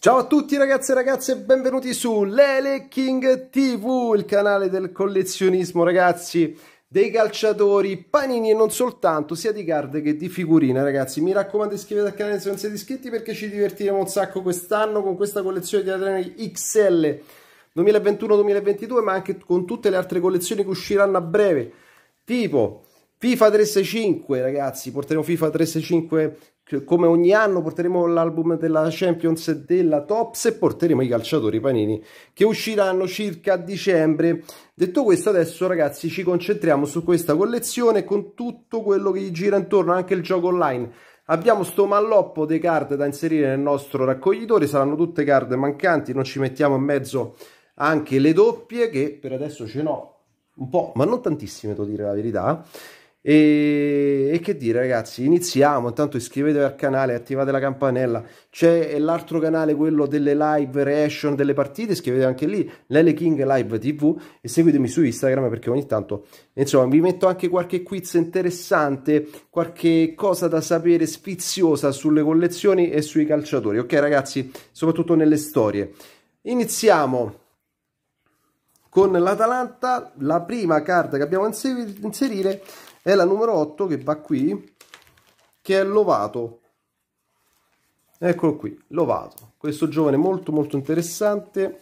Ciao a tutti ragazzi e ragazze, benvenuti su Lele King TV, il canale del collezionismo ragazzi, dei calciatori, panini e non soltanto, sia di card che di figurine ragazzi. Mi raccomando iscrivetevi al canale se non siete iscritti perché ci divertiremo un sacco quest'anno con questa collezione di Adrenali XL 2021-2022 ma anche con tutte le altre collezioni che usciranno a breve, tipo FIFA 365, ragazzi, porteremo FIFA 365 come ogni anno, porteremo l'album della Champions e della Tops e porteremo i calciatori panini che usciranno circa a dicembre. Detto questo, adesso ragazzi ci concentriamo su questa collezione con tutto quello che gli gira intorno, anche il gioco online. Abbiamo sto malloppo di card da inserire nel nostro raccoglitore, saranno tutte card mancanti, non ci mettiamo in mezzo anche le doppie che per adesso ce n'ho un po', ma non tantissime, devo dire la verità. E, e, che dire ragazzi, iniziamo, intanto iscrivetevi al canale, attivate la campanella, c'è l'altro canale, quello delle live reaction delle partite, iscrivetevi anche lì, Lele King Live TV e seguitemi su Instagram perché ogni tanto, insomma, vi metto anche qualche quiz interessante, qualche cosa da sapere sfiziosa sulle collezioni e sui calciatori, ok ragazzi, soprattutto nelle storie. Iniziamo con l'Atalanta, la prima carta che abbiamo da inserire è la numero 8 che va qui che è Lovato eccolo qui Lovato questo giovane molto molto interessante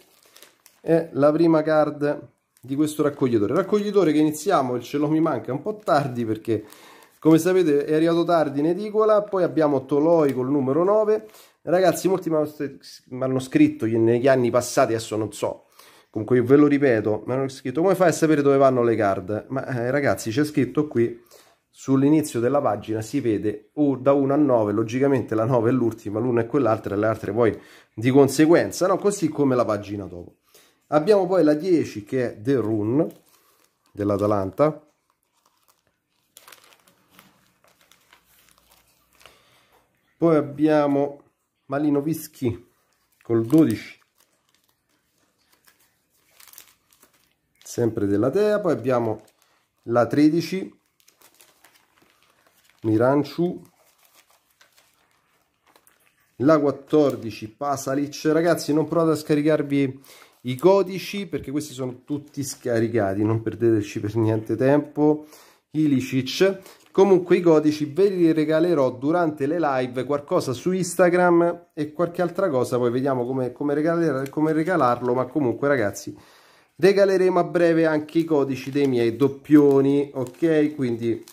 è la prima card di questo raccoglitore raccoglitore che iniziamo il ce l'ho mi manca un po' tardi perché come sapete è arrivato tardi in edicola poi abbiamo Toloi col numero 9 ragazzi molti mi hanno scritto negli anni passati adesso non so Comunque io ve lo ripeto, mi hanno scritto come fai a sapere dove vanno le card? Ma eh, ragazzi c'è scritto qui sull'inizio della pagina si vede oh, da 1 a 9, logicamente la 9 è l'ultima, l'una è quell'altra e le altre poi di conseguenza, no? così come la pagina dopo. Abbiamo poi la 10 che è The Run dell'Atalanta. Poi abbiamo Malinovischi col 12 sempre della Tea, poi abbiamo la 13 Miranchu la 14 Pasalic ragazzi non provate a scaricarvi i codici perché questi sono tutti scaricati non perdeteci per niente tempo Ilicic comunque i codici ve li regalerò durante le live qualcosa su Instagram e qualche altra cosa poi vediamo come, come, regalar, come regalarlo ma comunque ragazzi regaleremo a breve anche i codici dei miei doppioni ok quindi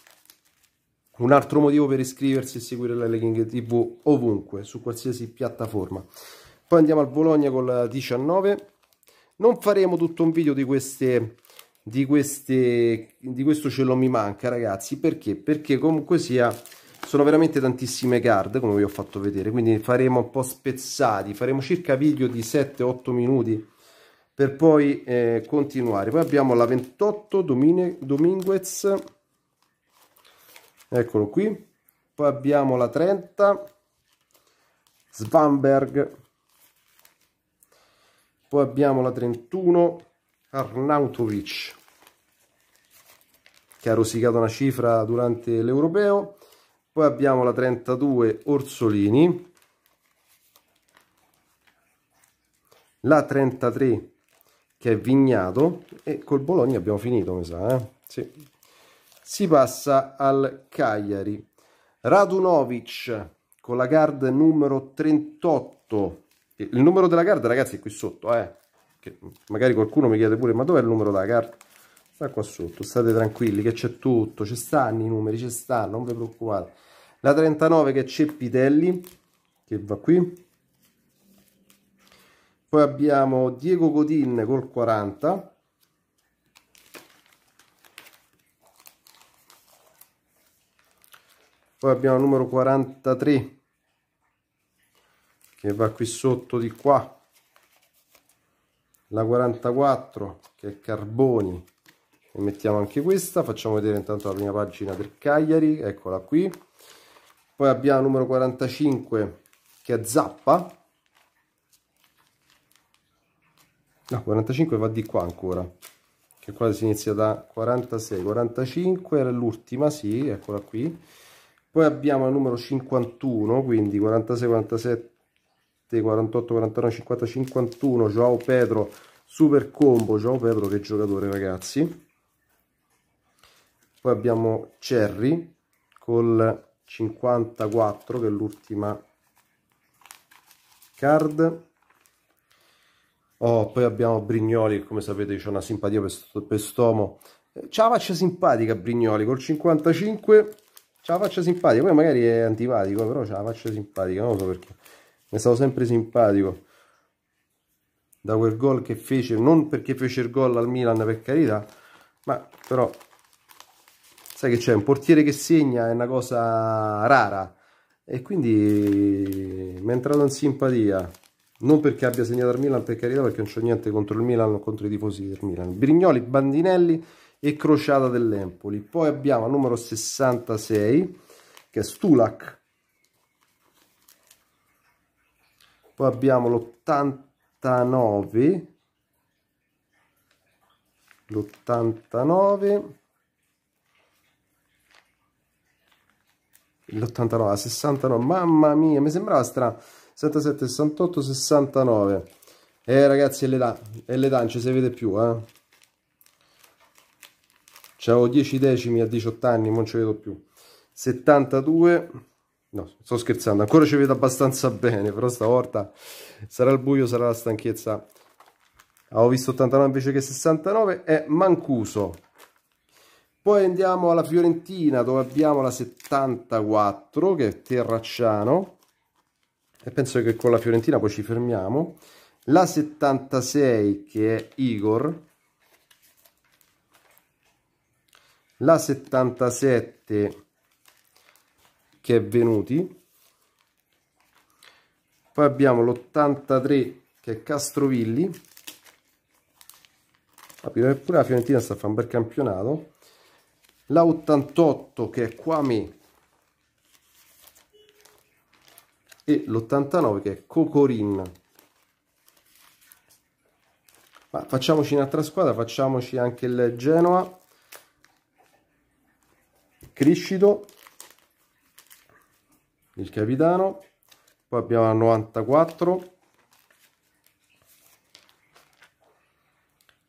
un altro motivo per iscriversi e seguire la legging TV ovunque su qualsiasi piattaforma poi andiamo al Bologna con la 19 non faremo tutto un video di queste di queste di questo ce l'ho mi manca ragazzi perché perché comunque sia sono veramente tantissime card come vi ho fatto vedere quindi faremo un po' spezzati faremo circa video di 7-8 minuti per poi eh, continuare. Poi abbiamo la 28 Domine, Dominguez, eccolo qui. Poi abbiamo la 30 Svanberg, poi abbiamo la 31 Arnautovic che ha rosicato una cifra durante l'europeo. Poi abbiamo la 32 Orsolini, la 33 che è Vignato e col Bologna abbiamo finito mi sa eh? sì. si passa al Cagliari Radunovic con la card numero 38 il numero della card ragazzi è qui sotto eh? che magari qualcuno mi chiede pure ma dov'è il numero della card sta qua sotto state tranquilli che c'è tutto ci stanno i numeri ci stanno non vi preoccupate la 39 che c'è Pitelli che va qui poi abbiamo Diego Godin col 40. Poi abbiamo il numero 43 che va qui sotto di qua. La 44 che è Carboni. E mettiamo anche questa, facciamo vedere intanto la prima pagina per Cagliari, eccola qui. Poi abbiamo il numero 45 che è Zappa no 45 va di qua ancora che qua si inizia da 46 45 era l'ultima sì eccola qui poi abbiamo il numero 51 quindi 46 47 48 49 50 51 Joao Pedro super combo Joao Pedro che giocatore ragazzi poi abbiamo Cherry col 54 che è l'ultima card Oh, poi abbiamo Brignoli, come sapete c'è una simpatia per, st per Stomo. la eh, faccia simpatica Brignoli, col 55 c'ha la faccia simpatica, poi magari è antipatico, però c'ha la faccia simpatica, non lo so perché. Mi È stato sempre simpatico. Da quel gol che fece, non perché fece il gol al Milan per carità, ma però sai che c'è, un portiere che segna è una cosa rara e quindi mi è entrato in simpatia non perché abbia segnato al Milan per carità perché non c'è niente contro il Milan o contro i tifosi del Milan Brignoli, Bandinelli e Crociata dell'Empoli poi abbiamo al numero 66 che è Stulac poi abbiamo l'89 l'89 l'89 69 mamma mia mi sembrava strano 67 68 69 eh, ragazzi è l'età non ci si vede più eh c'avevo 10 decimi a 18 anni non ci vedo più 72 no sto scherzando ancora ci vedo abbastanza bene però stavolta sarà il buio sarà la stanchezza avevo visto 89 invece che 69 è eh, Mancuso poi andiamo alla Fiorentina dove abbiamo la 74 che è Terracciano e penso che con la Fiorentina poi ci fermiamo la 76 che è Igor la 77 che è Venuti poi abbiamo l'83 che è Castrovilli ah, pure la Fiorentina sta a fare un bel campionato la 88 che è Quame e l'89 che è Cocorin. Ma facciamoci un'altra squadra, facciamoci anche il Genoa. Criscito, il capitano, poi abbiamo la 94,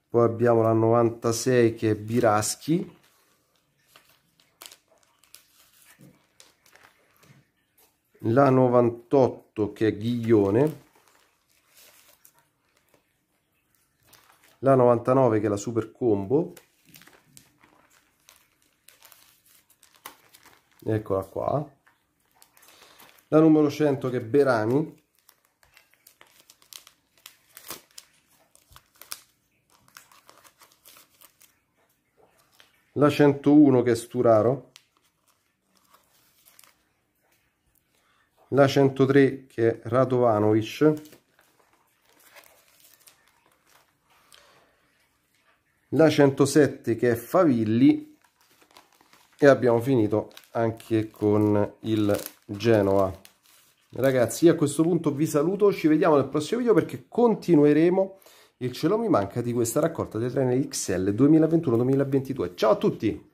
poi abbiamo la 96 che è Biraschi, la 98 che è Ghiglione, la 99 che è la Super Combo, eccola qua, la numero 100 che è Berani, la 101 che è Sturaro, la 103 che è Radovanovic la 107 che è Favilli e abbiamo finito anche con il Genoa ragazzi a questo punto vi saluto ci vediamo nel prossimo video perché continueremo il cielo mi manca di questa raccolta dei treni XL 2021-2022 ciao a tutti